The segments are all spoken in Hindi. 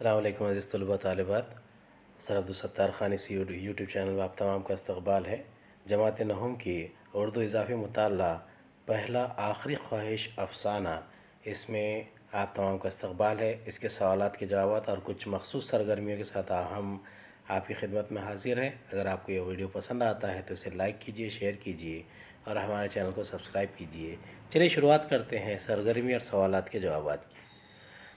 अल्लाम अज़ीज़ तलबा तलबात सर खान इस यूट्यूब चैनल में आप तमाम का इस्तबाल है जमात नहम की उर्दू इजाफी मताल पहला आखिरी ख्वाहिश अफसाना इसमें आप तमाम का इस्तबाल है इसके सवाल के जवाब और कुछ मखसूस सरगर्मियों के साथ हम आपकी खिदमत में हाजिर है अगर आपको यह वीडियो पसंद आता है तो इसे लाइक कीजिए शेयर कीजिए और हमारे चैनल को सब्सक्राइब कीजिए चलिए शुरुआत करते हैं सरगर्मी और सवाल के जवाब की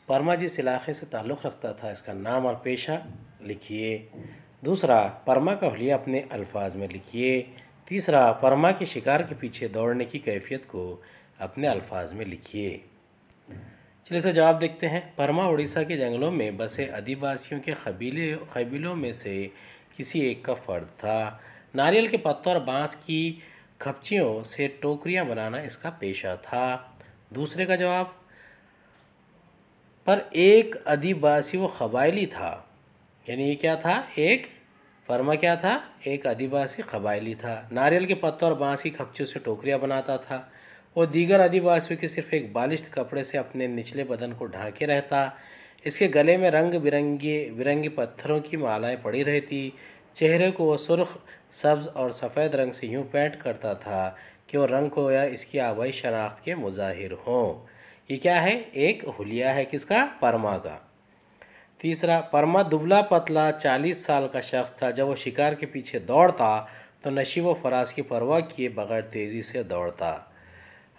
परमा जिस इलाके से ताल्लुक़ रखता था इसका नाम और पेशा लिखिए दूसरा परमा का हलिया अपने अल्फाज में लिखिए तीसरा परमा के शिकार के पीछे दौड़ने की कैफियत को अपने अल्फाज में लिखिए चलिए सर जवाब देखते हैं परमा उड़ीसा के जंगलों में बसे आदिवासियों के कबीले कबीलों में से किसी एक का फर्द था नारियल के पत्तों और बांस की खपचियों से टोकरियां बनाना इसका पेशा था दूसरे का जवाब पर एक आदिवासी वो कबायली था यानी ये क्या था एक परमा क्या था एक आदिवासी कबायली था नारियल के पत्तों और बांस की खपचों से टोकरियाँ बनाता था वो दीगर आदिवासियों के सिर्फ एक बालिश कपड़े से अपने निचले बदन को ढांके रहता इसके गले में रंग बिरंगे बिरंगी पत्थरों की मालाएं पड़ी रहती चेहरे को वह सुर्ख सब्ज़ और सफ़ेद रंग से यूँ पेंट करता था कि वो रंग को या इसकी आबाई शनाख्त के मुजाहिर हों ये क्या है एक हुलिया है किसका परमा का तीसरा परमा दुबला पतला चालीस साल का शख्स था जब वो शिकार के पीछे दौड़ता तो नशीब व फराज की परवाह किए बगैर तेज़ी से दौड़ता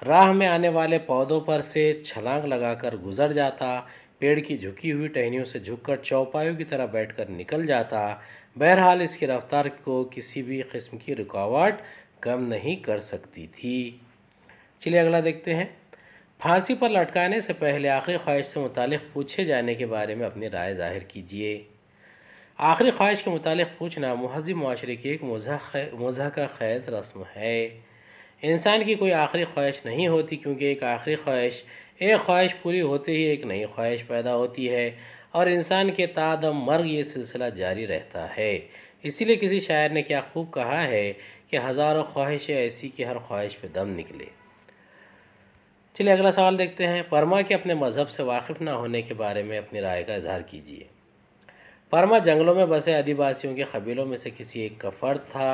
राह में आने वाले पौधों पर से छलांग लगाकर गुजर जाता पेड़ की झुकी हुई टहनियों से झुककर चौपायों की तरह बैठकर निकल जाता बहरहाल इसकी रफ्तार को किसी भी किस्म की रुकावट कम नहीं कर सकती थी चलिए अगला देखते हैं फांसी पर लटकाने से पहले आखिरी ख्वाहिश से मुतल पूछे जाने के बारे में अपनी राय जाहिर कीजिए आखिरी ख्वाहिश के मुतालिक पूछना महजब माशरे की एक मज़ह का खैज़ रस्म है इंसान की कोई आखिरी ख्वाहिश नहीं होती क्योंकि एक आखिरी ख्वाहिश एक ख्वाहिश पूरी होते ही एक नई ख्वाहिश पैदा होती है और इंसान के तादम मर्ग ये सिलसिला जारी रहता है इसीलिए किसी शायर ने क्या खूब कहा है कि हज़ारों ख्वाहिशें ऐसी कि हर ख्वाहिश पे दम निकले चलिए अगला सवाल देखते हैं परमा के अपने मज़हब से वाकिफ़ ना होने के बारे में अपनी राय का इजहार कीजिए परमा जंगलों में बसे आदिवासियों के कबीलों में से किसी एक का फर्द था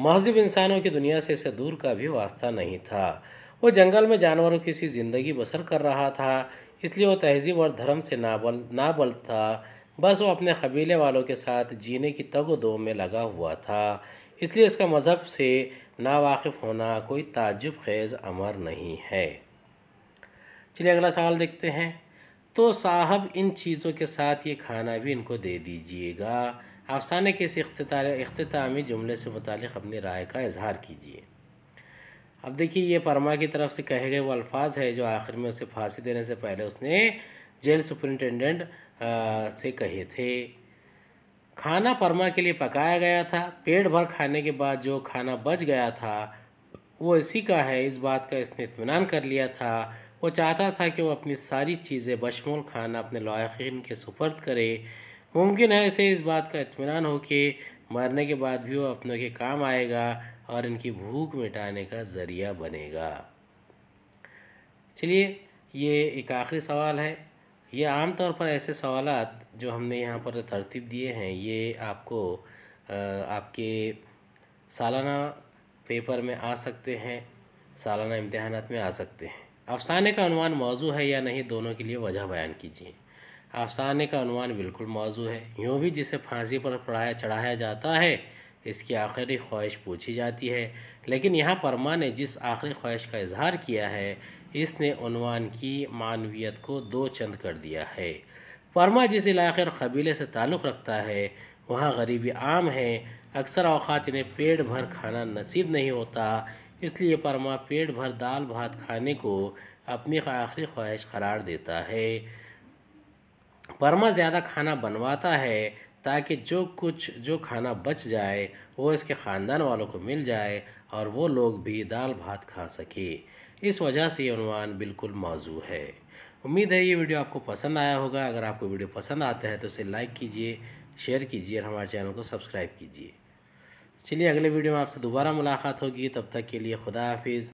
महजब इंसानों की दुनिया से इसे दूर का भी वास्ता नहीं था वो जंगल में जानवरों की सी ज़िंदगी बसर कर रहा था इसलिए वो तहजीब और धर्म से नाबल नाबल था बस वो अपने कबीले वालों के साथ जीने की तगो दो में लगा हुआ था इसलिए इसका मज़हब से नावाकिफ़ होना कोई ताजुब खेज़ अमर नहीं है चलिए अगला सवाल देखते हैं तो साहब इन चीज़ों के साथ ये खाना भी इनको दे दीजिएगा अफसाने के इस अख्तामी जुमले से मुतल अपनी राय का इजहार कीजिए अब देखिए ये परमा की तरफ से कहे गए वो अल्फाज है जो आखिर में उसे फांसी देने से पहले उसने जेल सुपरिनटेंडेंट से कहे थे खाना परमा के लिए पकाया गया था पेट भर खाने के बाद जो खाना बच गया था वो इसी का है इस बात का इसने इतमान कर लिया था वो चाहता था कि वो अपनी सारी चीज़ें बशमूल खाना अपने लायकीन के सुपर्द करे मुमकिन है इसे इस बात का इतमान हो कि मरने के बाद भी वो अपनों के काम आएगा और इनकी भूख मिटाने का ज़रिया बनेगा चलिए ये एक आखिरी सवाल है ये आम तौर पर ऐसे सवाल जो हमने यहाँ पर तरतीब दिए हैं ये आपको आपके सालाना पेपर में आ सकते हैं सालाना इम्तहान में आ सकते हैं अफसाने का अनुमान मौजू है या नहीं दोनों के लिए वजह बयान कीजिए अफसाने का अनुमान बिल्कुल मौजू है यूँ भी जिसे फांसी पर पढ़ाया चढ़ाया जाता है इसकी आखिरी ख्वाहिश पूछी जाती है लेकिन यहाँ परमा ने जिस आखिरी ख्वाहिश का इजहार किया है इसने अनवान की मानवीयत को दो चंद कर दिया है परमा जिस इलाके और कबीले से ताल्लुक़ रखता है वहाँ गरीबी आम है अक्सर अवात इन्हें पेट भर खाना नसीब नहीं होता इसलिए परमा पेट भर दाल भात खाने को अपनी आखिरी ख्वाहिश करार देता है परमा ज़्यादा खाना बनवाता है ताकि जो कुछ जो खाना बच जाए वो इसके ख़ानदान वालों को मिल जाए और वो लोग भी दाल भात खा सके इस वजह से ये अनुमान बिल्कुल मौजू है उम्मीद है ये वीडियो आपको पसंद आया होगा अगर आपको वीडियो पसंद आता है तो इसे लाइक कीजिए शेयर कीजिए और हमारे चैनल को सब्सक्राइब कीजिए चलिए अगले वीडियो में आपसे दोबारा मुलाकात होगी तब तक के लिए खुदा हाफिज़